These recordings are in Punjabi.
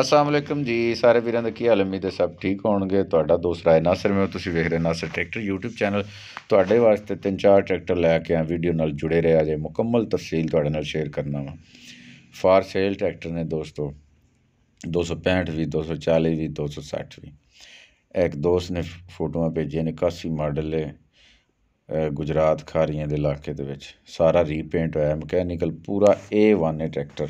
ਅਸਲਾਮ ਅਲੈਕਮ ਜੀ ਸਾਰੇ ਵੀਰਾਂ ਦਾ ਕੀ ਹਾਲ ਹੈ ਹੈ ਸਭ ਠੀਕ ਹੋਣਗੇ ਤੁਹਾਡਾ ਦੋਸਤ ਰਾਏ ਨਾਸਰ ਮੈਂ ਤੁਸੀਂ ਵੇਖ ਰਹੇ ਨਾਸਰ ਟਰੈਕਟਰ YouTube ਚੈਨਲ ਤੁਹਾਡੇ ਵਾਸਤੇ ਤਿੰਨ ਚਾਰ ਟਰੈਕਟਰ ਲੈ ਕੇ ਆ ਵੀਡੀਓ ਨਾਲ ਜੁੜੇ ਰਿਹਾ ਜੇ ਮੁਕੰਮਲ ਤਫਸੀਲ ਤੁਹਾਡੇ ਨਾਲ ਸ਼ੇਅਰ ਕਰਨਾ ਵਾ ਫਾਰ ਸੇਲ ਟਰੈਕਟਰ ਨੇ ਦੋਸਤੋ 265 ਵੀ 240 ਵੀ 260 ਵੀ ਇੱਕ ਦੋਸਤ ਨੇ ਫੋਟੋਆਂ ਭੇਜੀਆਂ ਨੇ 81 ਮਾਡਲ ਹੈ ਗੁਜਰਾਤ ਖਾਰੀਆਂ ਦੇ ਇਲਾਕੇ ਦੇ ਵਿੱਚ ਸਾਰਾ ਰੀਪੇਂਟ ਹੋਇਆ ਮਕੈਨੀਕਲ ਪੂਰਾ A1 ਹੈ ਟਰੈਕਟਰ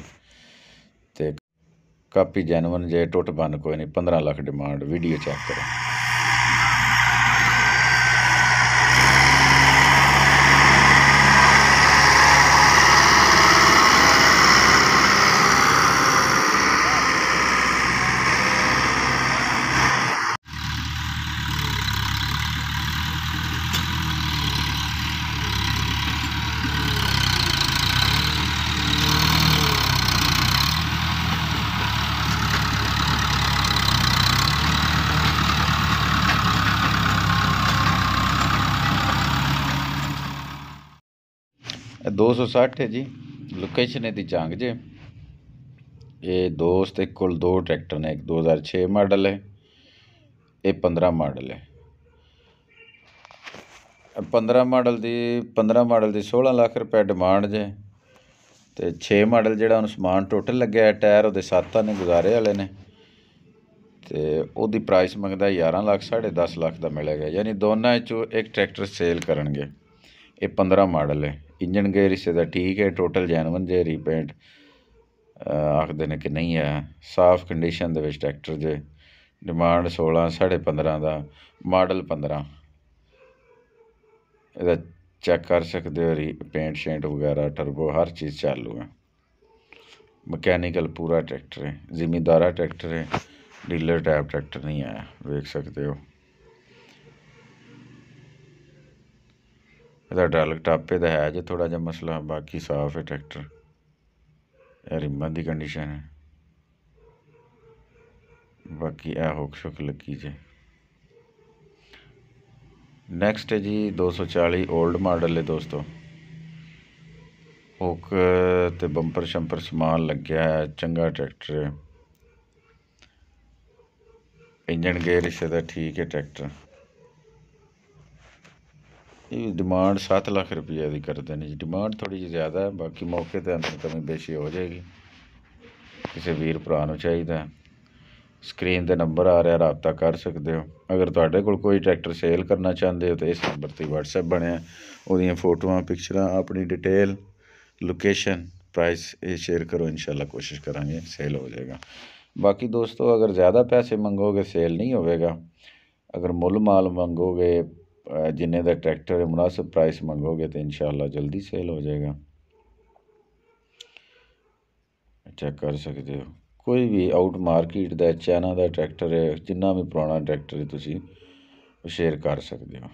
ਕਾਪੀ ਜੈਨੂਅਨ ਜੇ ਟੁੱਟ ਭੰਨ ਕੋਈ ਨਹੀਂ 15 ਲੱਖ ਡਿਮਾਂਡ ਵੀਡੀਓ ਚੈੱਕ ਕਰੋ 260 ਹੈ ਜੀ ਲੋकेशन ਇਹਦੀ ਚਾਂਗ ਜੇ ਇਹ ਦੋਸਤ ਇੱਕ ਕੋਲ ਦੋ ਟਰੈਕਟਰ ਨੇ ਇੱਕ 2006 ਮਾਡਲ ਹੈ ਇਹ 15 ਮਾਡਲ ਹੈ 15 ਮਾਡਲ ਦੀ 15 ਮਾਡਲ ਦੀ 16 ਲੱਖ ਰੁਪਏ ਡਿਮਾਂਡ ਜੇ ਤੇ 6 ਮਾਡਲ ਜਿਹੜਾ ਉਹਨੂੰ ਸਮਾਨ ਟੋਟਲ ਲੱਗਿਆ ਟਾਇਰ ਉਹਦੇ 7 ਨੇ ਗੁਜ਼ਾਰੇ ਵਾਲੇ ਨੇ ਤੇ ਉਹਦੀ ਪ੍ਰਾਈਸ ਮੰਗਦਾ 11 ਲੱਖ 10.5 ਲੱਖ ਦਾ ਮਿਲੇਗਾ ਯਾਨੀ ਦੋਨਾਂ ਵਿੱਚੋਂ ਇੱਕ ਟਰੈਕਟਰ ਸੇਲ ਕਰਨਗੇ ਇਹ 15 ਮਾਡਲ ਹੈ ਖਿੰਝਣ ਇਸੇ ਦਾ ਠੀਕ ਹੈ ਟੋਟਲ ਜਨਵਨ ਜੇ ਰੀਪੇਂਟ ਆਖਦੇ ਨੇ ਕਿ ਨਹੀਂ ਹੈ ਸਾਫ਼ ਕੰਡੀਸ਼ਨ ਦੇ ਵਿੱਚ ਟਰੈਕਟਰ ਜੇ ਡਿਮਾਂਡ 16 15.5 ਦਾ ਮਾਡਲ 15 ਇਹਦਾ ਚੈੱਕ ਕਰ ਸਕਦੇ ਹੋ ਰੀਪੇਂਟ ਸ਼ੈਂਟ ਵਗੈਰਾ ਟਰਬੋ ਹਰ ਚੀਜ਼ ਚਾਲੂ ਹੈ ਮਕੈਨੀਕਲ ਪੂਰਾ ਟਰੈਕਟਰ ਹੈ ਜ਼ਿਮੀਦਾਰਾ ਟਰੈਕਟਰ ਹੈ ਡੀਲਰ ਟਾਈਪ ਟਰੈਕਟਰ ਨਹੀਂ ਆਇਆ ਵੇਖ ਸਕਦੇ ਹੋ ਇਹਦਾ ਡਾਲਕ ਟਾਪੇ ਦਾ ਹੈ ਜੇ ਥੋੜਾ ਜਿਹਾ ਮਸਲਾ ਬਾਕੀ ਸਾਫ਼ ਹੈ ਟਰੈਕਟਰ ਇਹ ਰਿੰਬਾਂ ਦੀ ਕੰਡੀਸ਼ਨ ਹੈ ਬਾਕੀ ਇਹ ਹੋਕ ਸ਼ੁਕ ਲੱਗੀ ਜੇ ਨੈਕਸਟ ਹੈ ਜੀ 240 올ਡ ਮਾਡਲ ਹੈ ਦੋਸਤੋ ਹੁੱਕ ਤੇ ਬੰਪਰ ਸ਼ੰਪਰ ਸਮਾਨ ਲੱਗਿਆ ਹੈ ਚੰਗਾ ਟਰੈਕਟਰ ਹੈ ਇੰਜਨ ਗੇਅਰ ਇਸ ਦਾ ਠੀਕ ਹੈ ਟਰੈਕਟਰ ਇਹ ਡਿਮਾਂਡ 7 ਲੱਖ ਰੁਪਏ ਦੀ ਕਰਦੇ ਨੇ ਜੀ ਡਿਮਾਂਡ ਥੋੜੀ ਜਿਹੀ ਜ਼ਿਆਦਾ ਹੈ ਬਾਕੀ ਮੌਕੇ ਤੇ ਅੰਦਰ ਕਮੀ ਬੇਸ਼ੀ ਹੋ ਜਾਏਗੀ ਕਿਸੇ ਵੀਰ ਭਰਾ ਨੂੰ ਚਾਹੀਦਾ ਸਕਰੀਨ ਤੇ ਨੰਬਰ ਆ ਰਿਹਾ ਰਾਬਤਾ ਕਰ ਸਕਦੇ ਹੋ ਅਗਰ ਤੁਹਾਡੇ ਕੋਲ ਕੋਈ ਟਰੈਕਟਰ ਸੇਲ ਕਰਨਾ ਚਾਹੁੰਦੇ ਹੋ ਤਾਂ ਇਸ ਨੰਬਰ ਤੇ WhatsApp ਬਣਿਆ ਉਹਦੀਆਂ ਫੋਟੋਆਂ ਪਿਕਚਰਾਂ ਆਪਣੀ ਡਿਟੇਲ ਲੋਕੇਸ਼ਨ ਪ੍ਰਾਈਸ ਇਹ ਸ਼ੇਅਰ ਕਰੋ ਇਨਸ਼ਾਅੱਲਾ ਕੋਸ਼ਿਸ਼ ਕਰਾਂਗੇ ਸੇਲ ਹੋ ਜਾਏਗਾ ਬਾਕੀ ਦੋਸਤੋ ਅਗਰ ਜ਼ਿਆਦਾ ਪੈਸੇ ਮੰਗੋਗੇ ਸੇਲ ਨਹੀਂ ਹੋਵੇਗਾ ਅਗਰ ਮੁੱਲ ਮਾਲ ਮੰਗੋਗੇ ਜਿੰਨੇ ਦਾ ਟਰੈਕਟਰ ਹੈ ਮੁਨਾਸਬ ਪ੍ਰਾਈਸ ਮੰਗੋਗੇ ਤੇ ਇਨਸ਼ਾਅੱਲਾ ਜਲਦੀ ਸੇਲ ਹੋ ਜਾਏਗਾ ਚੈੱਕ ਕਰ ਸਕਦੇ ਹੋ ਕੋਈ ਵੀ ਆਊਟ ਮਾਰਕੀਟ ਦਾ ਚਾਈਨਾ ਦਾ ਟਰੈਕਟਰ ਹੈ ਜਿੰਨਾ ਵੀ ਪੁਰਾਣਾ ਟਰੈਕਟਰ ਹੈ ਤੁਸੀਂ ਉਹ ਸ਼ੇਅਰ ਕਰ ਸਕਦੇ ਹੋ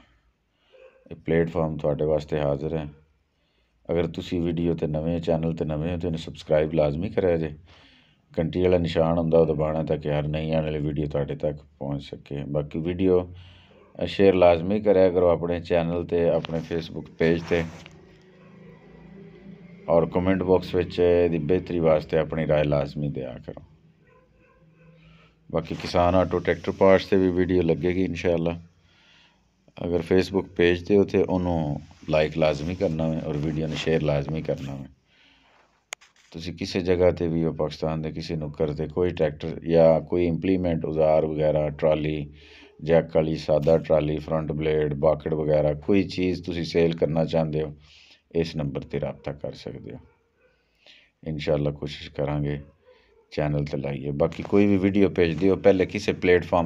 ਇਹ ਪਲੇਟਫਾਰਮ ਤੁਹਾਡੇ ਵਾਸਤੇ ਹਾਜ਼ਰ ਹੈ ਅਗਰ ਤੁਸੀਂ ਵੀਡੀਓ ਤੇ ਨਵੇਂ ਚੈਨਲ ਤੇ ਨਵੇਂ ਹੋ ਤਾਂ ਇਹਨੂੰ ਸਬਸਕ੍ਰਾਈਬ ਲਾਜ਼ਮੀ ਕਰਿਆ ਜੇ ਘੰਟੀ ਵਾਲਾ ਨਿਸ਼ਾਨ ਹੁੰਦਾ ਉਹ ਦਬਾਣਾ ਤਾਂ ਕਿ ਹਰ ਨਈ ਆਣ ਵਾਲੀ ਵੀਡੀਓ ਤੁਹਾਡੇ ਤੱਕ ਪਹੁੰਚ ਸਕੇ ਬਾਕੀ ਵੀਡੀਓ ਸ਼ੇਅਰ ਲਾਜ਼ਮੀ ਕਰਿਆ ਕਰੋ ਆਪਣੇ ਚੈਨਲ ਤੇ ਆਪਣੇ ਫੇਸਬੁੱਕ ਪੇਜ ਤੇ ਔਰ ਕਮੈਂਟ ਬਾਕਸ ਵਿੱਚ ਦੀ ਬਿਹਤਰੀ ਵਾਸਤੇ ਆਪਣੀ رائے ਲਾਜ਼ਮੀ ਦਿਆ ਕਰੋ ਬਾਕੀ ਕਿਸਾਨ ਆਟੋ ਟਰੈਕਟਰ ਪਾਰਟਸ ਤੇ ਵੀ ਵੀਡੀਓ ਲੱਗੇਗੀ ਇਨਸ਼ਾਅੱਲਾ ਅਗਰ ਫੇਸਬੁੱਕ ਪੇਜ ਤੇ ਉਥੇ ਉਹਨੂੰ ਲਾਈਕ ਲਾਜ਼ਮੀ ਕਰਨਾ ਹੈ ਔਰ ਵੀਡੀਓ ਨੂੰ ਸ਼ੇਅਰ ਲਾਜ਼ਮੀ ਕਰਨਾ ਹੈ ਤੁਸੀਂ ਕਿਸੇ ਜਗ੍ਹਾ ਤੇ ਵੀ ਹੋ ਪਾਕਿਸਤਾਨ ਦੇ ਕਿਸੇ ਨੁੱਕਰ ਤੇ ਕੋਈ ਟਰੈਕਟਰ ਜਾਂ ਕੋਈ ਇੰਪਲੀਮੈਂਟ ਔਜ਼ਾਰ ਵਗੈਰਾ ਟਰਾਲੀ ਜੈਕ ਵਾਲੀ ਸਾਦਾ ਟਰਾਲੀ ਫਰੰਟ ਬਲੇਡ ਬਾਕਟ ਵਗੈਰਾ ਕੋਈ ਚੀਜ਼ ਤੁਸੀਂ ਸੇਲ ਕਰਨਾ ਚਾਹੁੰਦੇ ਹੋ ਇਸ ਨੰਬਰ ਤੇ رابطہ ਕਰ ਸਕਦੇ ਹੋ ਇਨਸ਼ਾਅੱਲਾ ਕੋਸ਼ਿਸ਼ ਕਰਾਂਗੇ ਚੈਨਲ ਤੇ ਲਾਈਏ ਬਾਕੀ ਕੋਈ ਵੀ ਵੀਡੀਓ ਭੇਜ ਦਿਓ ਪਹਿਲੇ ਕਿਸੇ ਪਲੇਟਫਾਰਮ